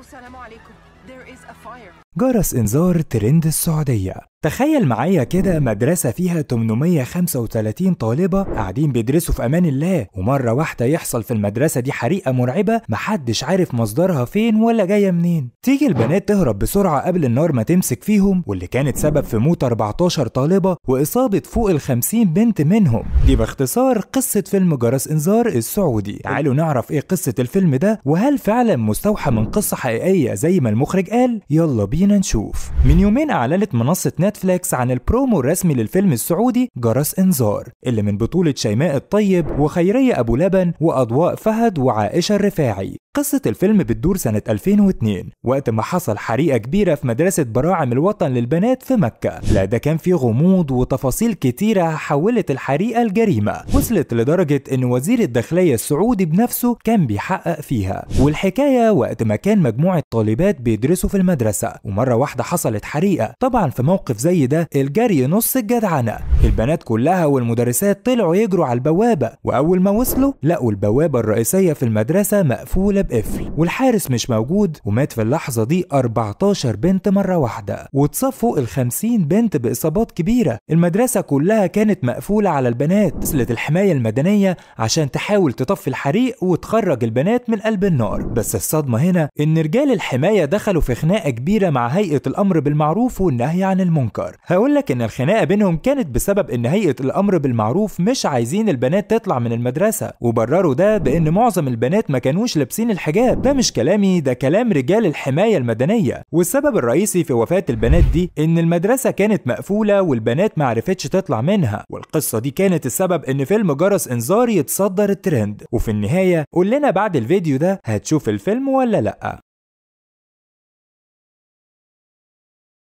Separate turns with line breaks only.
السلام عليكم. There is a fire. جرس إنذار ترند السعودية تخيل معايا كده مدرسة فيها 835 طالبة قاعدين بيدرسوا في أمان الله ومرة واحدة يحصل في المدرسة دي حريقة مرعبة محدش عارف مصدرها فين ولا جاية منين تيجي البنات تهرب بسرعة قبل النار ما تمسك فيهم واللي كانت سبب في موت 14 طالبة وإصابة فوق ال 50 بنت منهم دي باختصار قصة فيلم جرس إنذار السعودي تعالوا نعرف إيه قصة الفيلم ده وهل فعلا مستوحى من قصة حقيقية زي ما المخرج قال يلا بينا نشوف من يومين أعلنت منصة نتفليكس عن البرومو الرسمي للفيلم السعودي جرس انذار اللي من بطولة شيماء الطيب وخيرية أبو لبن وأضواء فهد وعائشة الرفاعي قصة الفيلم بتدور سنة 2002 وقت ما حصل حريقة كبيرة في مدرسة براعم الوطن للبنات في مكة لا ده كان في غموض وتفاصيل كتيرة حولت الحريقة لجريمة وصلت لدرجة ان وزير الداخلية السعودي بنفسه كان بيحقق فيها والحكاية وقت ما كان مجموعة طالبات بيدرسوا في المدرسة ومرة واحدة حصلت حريقة طبعا في موقف زي ده الجري نص الجدعنة البنات كلها والمدرسات طلعوا يجروا على البوابة واول ما وصلوا لقوا البوابة الرئيسية في المدرسة مقفولة معمولة بقفل والحارس مش موجود ومات في اللحظة دي 14 بنت مرة واحدة وتصفوا ال 50 بنت بإصابات كبيرة المدرسة كلها كانت مقفولة على البنات وصلت الحماية المدنية عشان تحاول تطفي الحريق وتخرج البنات من قلب النار بس الصدمة هنا إن رجال الحماية دخلوا في خناقة كبيرة مع هيئة الأمر بالمعروف والنهي عن المنكر هقول لك إن الخناقة بينهم كانت بسبب إن هيئة الأمر بالمعروف مش عايزين البنات تطلع من المدرسة وبرروا ده بإن معظم البنات ما كانوش لابسين الحجاب ده مش كلامي ده كلام رجال الحماية المدنية والسبب الرئيسي في وفاة البنات دي إن المدرسة كانت مقفولة والبنات معرفتش تطلع منها والقصة دي كانت السبب إن فيلم جرس إنذار يتصدر الترند وفي النهاية قول لنا بعد الفيديو ده هتشوف الفيلم ولا لأ